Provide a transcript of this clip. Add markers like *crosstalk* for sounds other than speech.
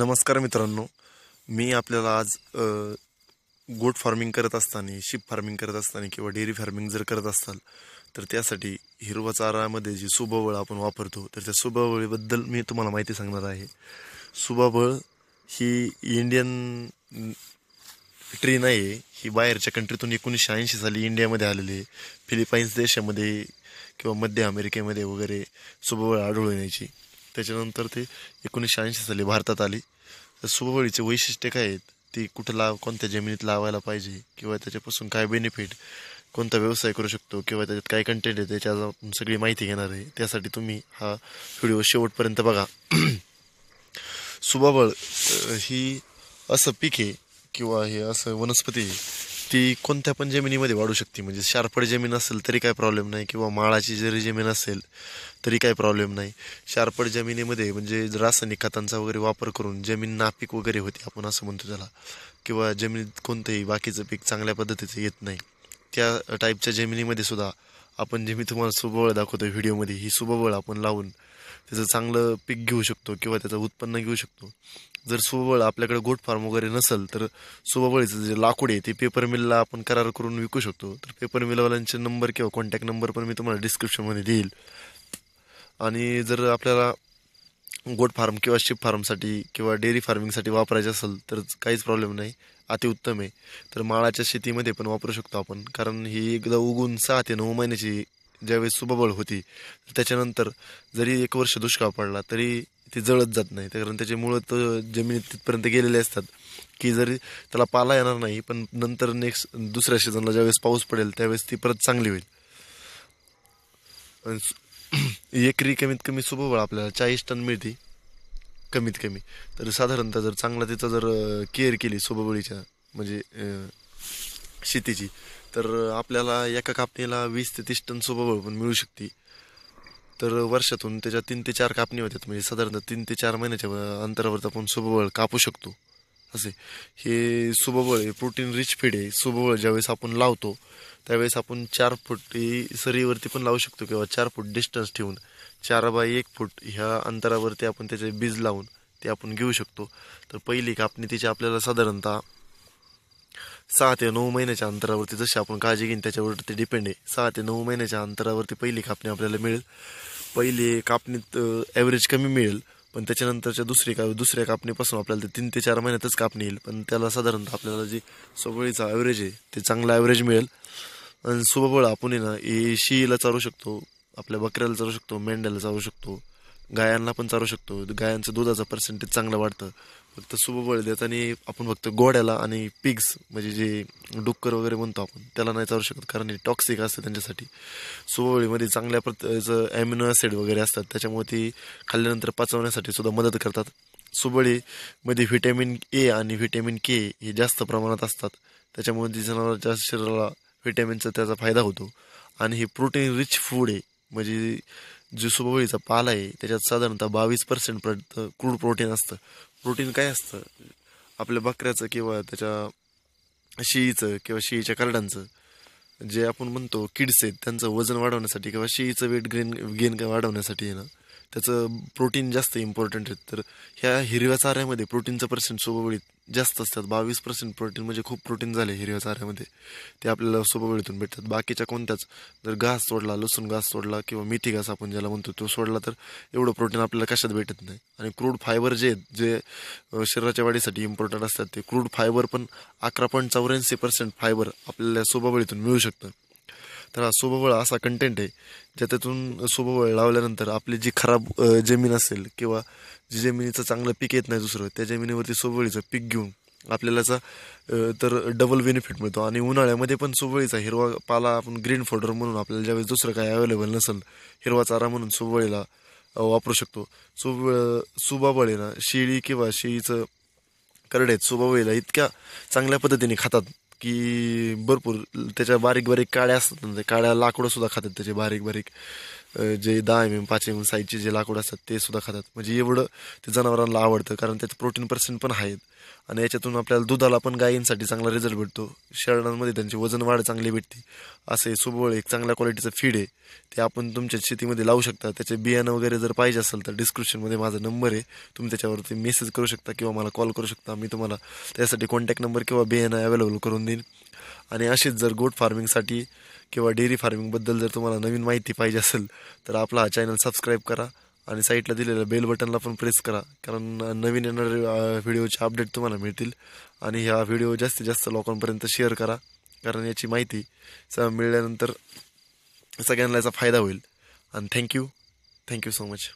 नमस्कार मित्रांनो मी आपल्याला आज गोट फार्मिंग करत असताना शिप फार्मिंग करत असताना किंवा डेअरी फार्मिंग जर करत असाल तर त्यासाठी हिरवा चारामध्ये जी सुबावळ आपण वापरतो तर त्या सुबाबळीबद्दल मी तुम्हाला माहिती सांगणार आहे सुभाबळ ही इंडियन ट्री नाही आहे ही बाहेरच्या कंट्रीतून एकोणीसशे ऐंशी साली इंडियामध्ये आलेली आहे फिलिपाईन्स देशामध्ये किंवा मध्य अमेरिकेमध्ये वगैरे सुबावळ आढळून यायची त्याच्यानंतर ते एकोणीसशे ऐंशी साली भारतात आली तर सुगवळीचे वैशिष्ट्य काय आहेत ती कुठं लाव कोणत्या जमिनीत लावायला पाहिजे किंवा त्याच्यापासून काय बेनिफिट कोणता व्यवसाय करू शकतो किंवा त्याच्यात काय कंटेंट आहे त्याच्या सगळी माहिती घेणार आहे त्यासाठी तुम्ही हा व्हिडिओ शेवटपर्यंत बघा सुबाबळ ही असं पीक आहे किंवा हे असं वनस्पती आहे ती कोणत्या पण जमिनीमध्ये वाढू शकते म्हणजे शारफड जमीन असेल तरी काय प्रॉब्लेम नाही किंवा माळाची जरी जमीन असेल तरी काय प्रॉब्लेम नाही शारफड जमिनीमध्ये म्हणजे रासायनिक खतांचा वगैरे वापर करून जमीन नापीक वगैरे होते आपण असं म्हणतो त्याला किंवा जमिनीत कोणतंही बाकीचं पीक चांगल्या पद्धतीचं येत नाही त्या टाईपच्या जमिनीमध्ये सुद्धा आपण जे मी तुम्हाला सुबवळ दाखवतो व्हिडिओमध्ये ही सुबळ आपण लावून त्याचं चांगलं पीक घेऊ शकतो किंवा त्याचं उत्पन्न घेऊ शकतो जर सुबळ आपल्याकडे गोट फार्म वगैरे नसेल तर सुबळीचं जे लाकूड आहे ते पेपर मिलला आपण करार करून विकू शकतो तर पेपर मिलवाल्यांचे नंबर किंवा कॉन्टॅक्ट नंबर पण मी तुम्हाला डिस्क्रिप्शनमध्ये देईल आणि जर आपल्याला गोट फार्म किंवा शिप फार्मसाठी किंवा डेअरी फार्मिंगसाठी वापरायचं असेल तर काहीच प्रॉब्लेम नाही अतिउत्तम आहे तर माळाच्या शेतीमध्ये पण वापरू शकतो आपण कारण ही एकदा उगून सहा ते नऊ महिन्याची ज्यावेळेस सुबबळ होती त्याच्यानंतर जरी एक वर्ष दुष्काळ पडला तरी ती जळत जात नाही कारण त्याचे मुळं तर जमिनीत तिथपर्यंत गेलेले असतात की जरी त्याला पाला येणार नाही पण नंतर नेक्स्ट दुसऱ्या सीझनला ज्यावेळेस पाऊस पडेल त्यावेळेस ती परत चांगली होईल *clears throat* एकरी कमीत कमी सुबबळ आपल्याला चाळीस टन मिळते कमीत कमी तर साधारणतः जर चांगला तिचा जर केअर केली सुबबळीच्या म्हणजे शेतीची तर आपल्याला एका कापणीला वीस ते तीस टन सोबळ पण मिळू शकते तर वर्षातून त्याच्या तीन ते चार कापणी होतात म्हणजे साधारणतः तीन ते चार महिन्याच्या अंतरावरती आपण सोबळ कापू शकतो असे हे सुबबळ हे प्रोटीन रिच फीड आहे सुबबळ ज्यावेळेस आपण लावतो त्यावेळेस आपण चार फूट ही सरीवरती पण लावू शकतो किंवा चार फूट डिस्टन्स ठेवून चार बाय एक फूट ह्या अंतरावरती आपण त्याचे बीज लावून ते आपण घेऊ शकतो तर पहिली कापणी तिची आपल्याला साधारणतः सहा ते नऊ महिन्याच्या अंतरावरती जशी आपण काळजी घेईन त्याच्यावरती डिपेंड आहे सहा ते नऊ महिन्याच्या अंतरावरती पहिली कापणी आपल्याला मिळेल पहिली कापणीत ॲव्हरेज कमी मिळेल पण त्याच्यानंतरच्या दुसरी का दुसऱ्या कापणीपासून आपल्याला ते तीन ते चार महिन्यातच कापणी येईल पण त्याला साधारणतः आपल्याला जे सोबळीचा ॲव्हरेज आहे ते चांगला ॲव्हरेज मिळेल आणि सुबबळ आपण ना ए शिईला चारू शकतो आपल्या बकऱ्याला चालू शकतो मेंढ्याला चालू शकतो गायांना पण चारू शकतो गायांचं दुधाचं पर्सेंटेज चांगलं वाढतं फक्त सुबळ देत आणि आपण फक्त गोड्याला आणि पिग्स म्हणजे जे डुक्कर वगैरे म्हणतो आपण त्याला नाही चालू शकत कारण हे टॉक्सिक असतं त्यांच्यासाठी सुबवळीमध्ये चांगल्या प्रकारचं ॲम्युनो ॲसिड वगैरे असतात त्याच्यामुळे ती खाल्ल्यानंतर पचवण्यासाठी सुद्धा मदत करतात सुबळीमध्ये व्हिटॅमिन ए आणि व्हिटॅमिन के हे जास्त प्रमाणात असतात त्याच्यामुळे ती जनावरांच्या शरीराला व्हिटॅमिनचा त्याचा फायदा होतो आणि हे प्रोटीन रिच फूड आहे म्हणजे जो सुबोळीचा पाला आहे त्याच्यात साधारणतः बावीस पर्सेंट क्रूड प्रोटीन असतं प्रोटीन काय असतं आपल्या बकऱ्याचं किंवा त्याच्या शेळीचं किंवा शेळीच्या करडांचं जे आपण म्हणतो किड्स आहेत त्यांचं वजन वाढवण्यासाठी किंवा शेळीचं वेट ग्रेन गेन वाढवण्यासाठी ना त्याचं प्रोटीन जास्त इम्पॉर्टंट आहेत तर ह्या हिरव्या चाऱ्यामध्ये प्रोटीनचं पर्सेंट सोबवळीत जास्त असतात बावीस पर्सेंट प्रोटीन म्हणजे खूप प्रोटीन झाले हिरव्या चाऱ्यामध्ये ते आपल्याला सोबवळीतून भेटतात बाकीच्या कोणत्याच जर घास सोडला लसूण घास सोडला किंवा मेथी घास आपण ज्याला म्हणतो तो सोडला तर एवढं प्रोटीन आपल्याला कशात भेटत नाही आणि क्रूड फायबर जे आहेत जे शरीराच्या वाढीसाठी इम्पॉर्टंट असतात ते क्रूड फायबर पण अकरा पॉईंट चौऱ्याऐंशी पर्सेंट फायबर आपल्याला सोबवळीतून मिळू शकतं तर हा सोबवळ असा कंटेंट आहे ज्याच्यातून सोबवळ लावल्यानंतर आपली जी खराब जमीन असेल किंवा जी जमिनीचं चांगलं पीक येत नाही दुसरं त्या जमिनीवरती सोबवळीचं पीक घेऊन आपल्यालाचा तर डबल बेनिफिट मिळतो आणि उन्हाळ्यामध्ये पण सोबळीचा हिरवा पाला आपण ग्रीन फोल्डर म्हणून आपल्याला ज्यावेळेस दुसरं काही अवेलेबल नसेल हिरवा चारा म्हणून सोबळीला वापरू शकतो सुब सुबाबळीला शेळी किंवा शेळीचं करड्यात सुबाबळीला इतक्या चांगल्या पद्धतीने खातात की भरपूर त्याच्या बारीक बारीक काळ्या असतात काळ्या लाकडं सुद्धा खातात त्याचे बारीक बारीक जे दहा एम एम पाच एम एम साईजचे जे लाकूड असतात ते सुद्धा खातात म्हणजे एवढं ते जनावरांना आवडतं कारण त्याचं प्रोटीन पर्सेंट पण आहेत आणि याच्यातून आपल्याला दुधाला पण गायींसाठी चांगला रिझल्ट भेटतो शरणांमध्ये त्यांची वजन वाढ चांगली भेटते असे सुबळ एक चांगल्या क्वालिटीचं फीड आहे ते आपण तुमच्या शेतीमध्ये लावू शकता त्याचे बियाणं वगैरे जर पाहिजे असेल तर डिस्क्रिप्शनमध्ये माझा नंबर आहे तुम्ही त्याच्यावरती मेसेज करू शकता किंवा मला कॉल करू शकता मी तुम्हाला त्यासाठी कॉन्टॅक्ट नंबर किंवा बियाणं अवेलेबल करून देईन आणि अशीच जर गोट फार्मिंगसाठी किंवा डेअरी फार्मिंगबद्दल जर तुम्हाला नवीन माहिती पाहिजे असेल तर आपला हा चॅनल सबस्क्राईब करा आणि साईटला दिलेल्या बेल बटनला पण प्रेस करा कारण नवीन येणारे व्हिडिओचे अपडेट तुम्हाला मिळतील आणि ह्या व्हिडिओ जास्तीत जास्त लोकांपर्यंत शेअर करा कारण याची माहिती स मिळाल्यानंतर सगळ्यांना याचा फायदा होईल आणि थँक्यू थँक्यू सो मच